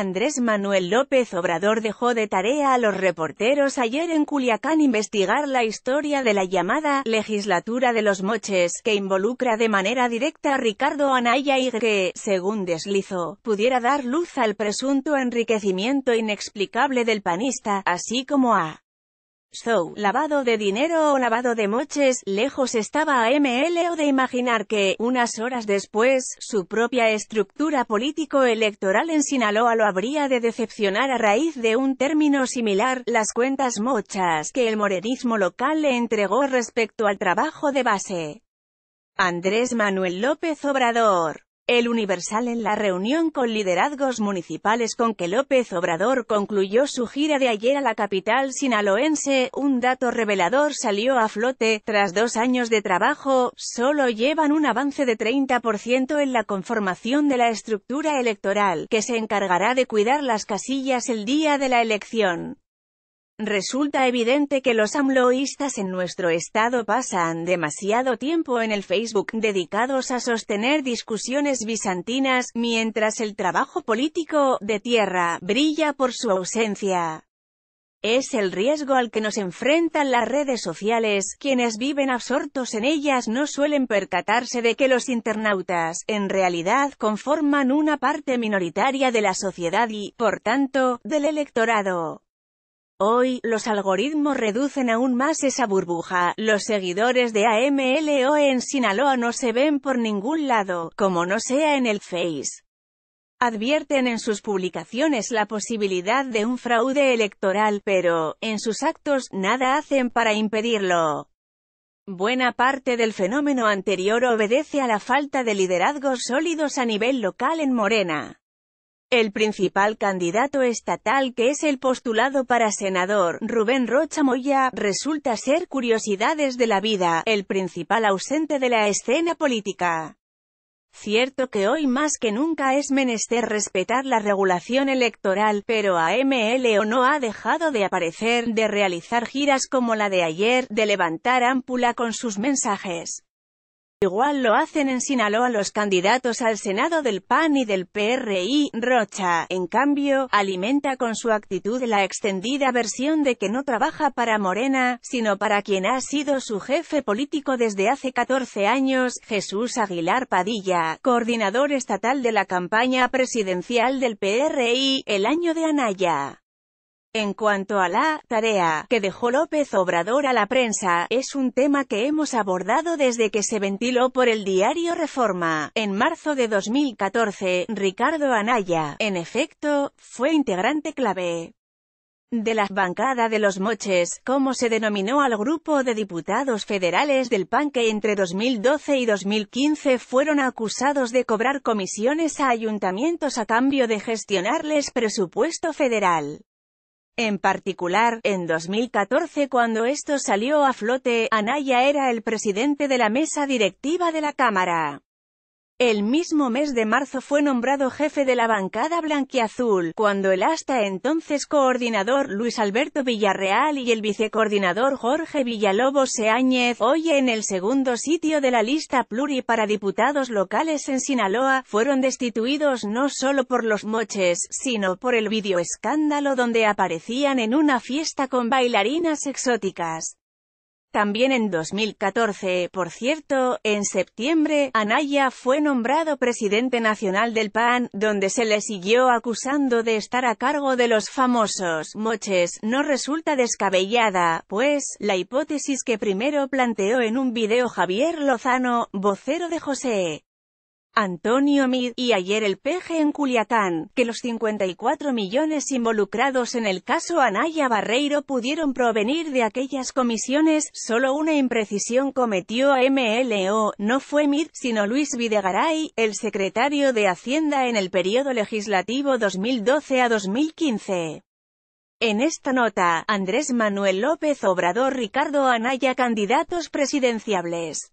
Andrés Manuel López Obrador dejó de tarea a los reporteros ayer en Culiacán investigar la historia de la llamada «legislatura de los moches», que involucra de manera directa a Ricardo Anaya y que, según deslizó, pudiera dar luz al presunto enriquecimiento inexplicable del panista, así como a So, lavado de dinero o lavado de moches, lejos estaba a o de imaginar que, unas horas después, su propia estructura político-electoral en Sinaloa lo habría de decepcionar a raíz de un término similar, las cuentas mochas, que el morenismo local le entregó respecto al trabajo de base. Andrés Manuel López Obrador el Universal en la reunión con liderazgos municipales con que López Obrador concluyó su gira de ayer a la capital sinaloense, un dato revelador salió a flote, tras dos años de trabajo, solo llevan un avance de 30% en la conformación de la estructura electoral, que se encargará de cuidar las casillas el día de la elección. Resulta evidente que los amloístas en nuestro estado pasan demasiado tiempo en el Facebook dedicados a sostener discusiones bizantinas, mientras el trabajo político de tierra brilla por su ausencia. Es el riesgo al que nos enfrentan las redes sociales, quienes viven absortos en ellas no suelen percatarse de que los internautas, en realidad, conforman una parte minoritaria de la sociedad y, por tanto, del electorado. Hoy, los algoritmos reducen aún más esa burbuja, los seguidores de AMLO en Sinaloa no se ven por ningún lado, como no sea en el Face. Advierten en sus publicaciones la posibilidad de un fraude electoral, pero, en sus actos, nada hacen para impedirlo. Buena parte del fenómeno anterior obedece a la falta de liderazgos sólidos a nivel local en Morena. El principal candidato estatal que es el postulado para senador, Rubén Rocha Moya, resulta ser Curiosidades de la Vida, el principal ausente de la escena política. Cierto que hoy más que nunca es menester respetar la regulación electoral, pero AMLO no ha dejado de aparecer, de realizar giras como la de ayer, de levantar ámpula con sus mensajes. Igual lo hacen en Sinaloa los candidatos al Senado del PAN y del PRI, Rocha, en cambio, alimenta con su actitud la extendida versión de que no trabaja para Morena, sino para quien ha sido su jefe político desde hace 14 años, Jesús Aguilar Padilla, coordinador estatal de la campaña presidencial del PRI, el año de Anaya. En cuanto a la tarea que dejó López Obrador a la prensa, es un tema que hemos abordado desde que se ventiló por el diario Reforma. En marzo de 2014, Ricardo Anaya, en efecto, fue integrante clave de la bancada de los moches, como se denominó al grupo de diputados federales del PAN que entre 2012 y 2015 fueron acusados de cobrar comisiones a ayuntamientos a cambio de gestionarles presupuesto federal. En particular, en 2014 cuando esto salió a flote, Anaya era el presidente de la mesa directiva de la Cámara. El mismo mes de marzo fue nombrado jefe de la bancada blanquiazul, cuando el hasta entonces coordinador Luis Alberto Villarreal y el vicecoordinador Jorge Villalobos Seáñez, hoy en el segundo sitio de la lista pluri para diputados locales en Sinaloa, fueron destituidos no solo por los moches, sino por el videoescándalo donde aparecían en una fiesta con bailarinas exóticas. También en 2014, por cierto, en septiembre, Anaya fue nombrado presidente nacional del PAN, donde se le siguió acusando de estar a cargo de los famosos moches. No resulta descabellada, pues, la hipótesis que primero planteó en un video Javier Lozano, vocero de José Antonio Mid, y ayer el PG en Culiacán, que los 54 millones involucrados en el caso Anaya Barreiro pudieron provenir de aquellas comisiones, solo una imprecisión cometió a MLO, no fue Mid, sino Luis Videgaray, el secretario de Hacienda en el periodo legislativo 2012 a 2015. En esta nota, Andrés Manuel López Obrador Ricardo Anaya candidatos presidenciables.